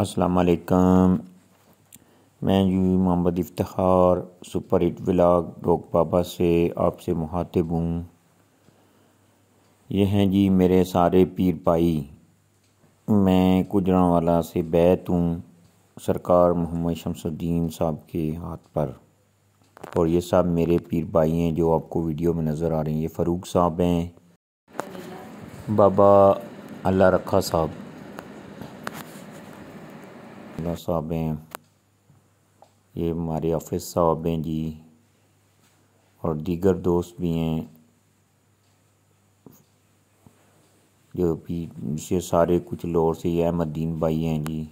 असलकम मैं यू मोहम्मद इफ्तार सुपर हिट ब्लॉग डॉग बाबा से आपसे मुहातिब हूँ ये हैं जी मेरे सारे पीर पाई मैं वाला से बैत हूँ सरकार मोहम्मद शमसुद्दीन साहब के हाथ पर और ये सब मेरे पीर भाई हैं जो आपको वीडियो में नज़र आ रहे हैं ये फ़रूक साहब हैं बाबा अल्लाह रखा साहब वाला शॉप है ये हमारे ऑफिस साहब हैं जी और दीगर दोस्त भी हैं जो भी ये सारे कुछ लोर से ये अहमदीन भाई हैं जी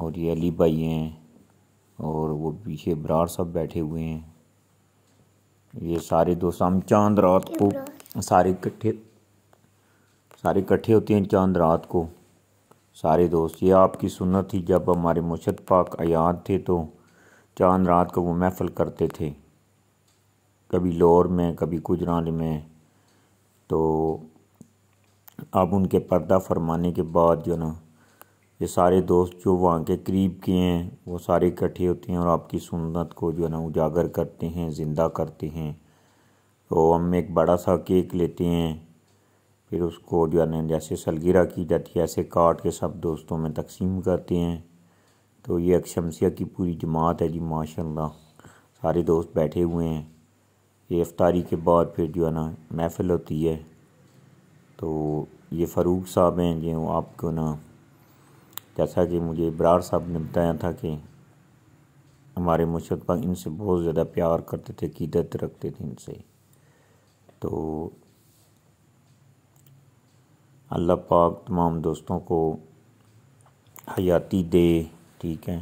और ये अली भाई हैं और वो पीछे बरार सब बैठे हुए हैं ये सारे दोस्त हम चांद रात को सारे इकट्ठे सारे इकट्ठे होते हैं चांद रात को सारे दोस्त ये आपकी सुनत थी जब हमारे मुर्शद पाक आयात थे तो चांद रात को वो महफल करते थे कभी लाहौर में कभी गुजराल में तो अब उनके पर्दा फरमाने के बाद जो ना ये सारे दोस्त जो वहाँ के करीब के हैं वो सारे इकट्ठे होते हैं और आपकी सुनत को जो है ना उजागर करते हैं ज़िंदा करते हैं तो हम एक बड़ा सा केक लेते हैं फिर उसको जो जाने जैसे सलगिरा की जाती है ऐसे काट के सब दोस्तों में तकसीम करते हैं तो ये अक्षमसिया की पूरी जमात है जी माशा सारे दोस्त बैठे हुए हैं ये अफ्तारी के बाद फिर जो है ना महफिल होती है तो ये फ़रूक साहब हैं जो आपको ना जैसा कि मुझे इब्रार साहब ने बताया था कि हमारे मुशरत पाक इनसे बहुत ज़्यादा प्यार करते थे कीदत रखते थे इनसे तो अल्लाह पाक तमाम दोस्तों को हयाती दे ठीक है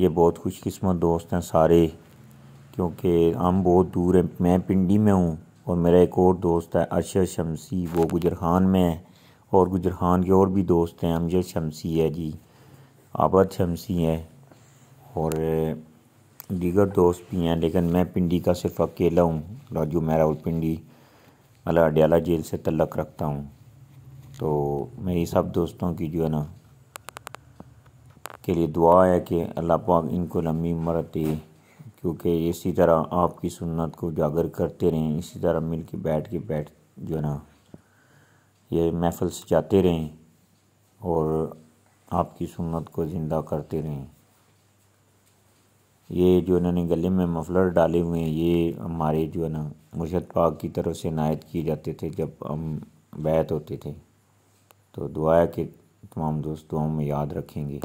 ये बहुत खुशकस्मत दोस्त हैं सारे क्योंकि हम बहुत दूर हैं मैं पिंडी में हूँ और मेरा एक और दोस्त है अरशद शमसी वो गुजर खान में है और गुजर खान के और भी दोस्त हैं अमजद शमसी है जी आबद शमसी है और दीगर दोस्त भी हैं लेकिन मैं पिंडी का सिर्फ अकेला हूँ राजू मैं पिंडी अला मतलब अडयाला जेल से तलक रखता हूँ तो मेरी सब दोस्तों की जो है ना के लिए दुआ है कि अल्लाह पाक इनको लम्बी उम्र दे क्योंकि इसी तरह आपकी सुन्नत को उजागर करते रहें इसी तरह मिल के बैठ के बैठ जो है ना ये महफल सजाते रहें और आपकी सुन्नत को ज़िंदा करते रहें ये जो इन्होंने गले में मफलर डाले हुए हैं ये हमारे जो है ना मुर्शद पाक की तरफ से नायत किए जाते थे जब हम बैत होते थे तो दुआ के तमाम दोस्तों हम में याद रखेंगे